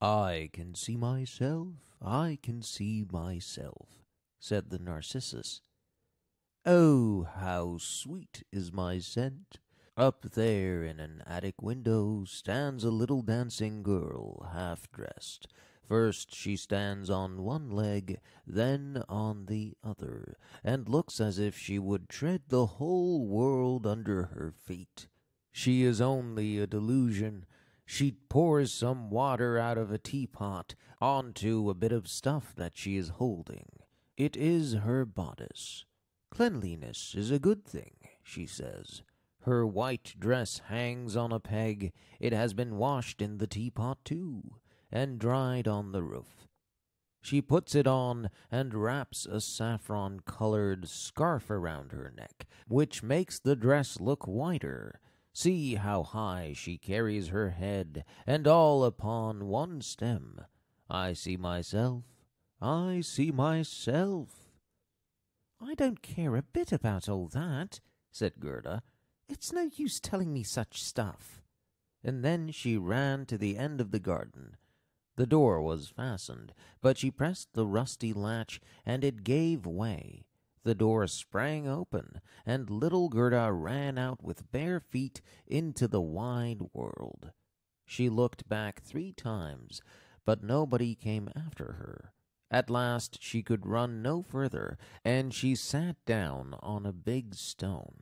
I can see myself, I can see myself, said the narcissus. Oh, how sweet is my scent! Up there in an attic window stands a little dancing girl, half dressed. First she stands on one leg, then on the other, and looks as if she would tread the whole world under her feet. She is only a delusion, she pours some water out of a teapot onto a bit of stuff that she is holding. It is her bodice. Cleanliness is a good thing, she says. Her white dress hangs on a peg. It has been washed in the teapot, too, and dried on the roof. She puts it on and wraps a saffron colored scarf around her neck, which makes the dress look whiter See how high she carries her head, and all upon one stem. I see myself, I see myself. I don't care a bit about all that, said Gerda. It's no use telling me such stuff. And then she ran to the end of the garden. The door was fastened, but she pressed the rusty latch, and it gave way. The door sprang open, and little Gerda ran out with bare feet into the wide world. She looked back three times, but nobody came after her. At last she could run no further, and she sat down on a big stone.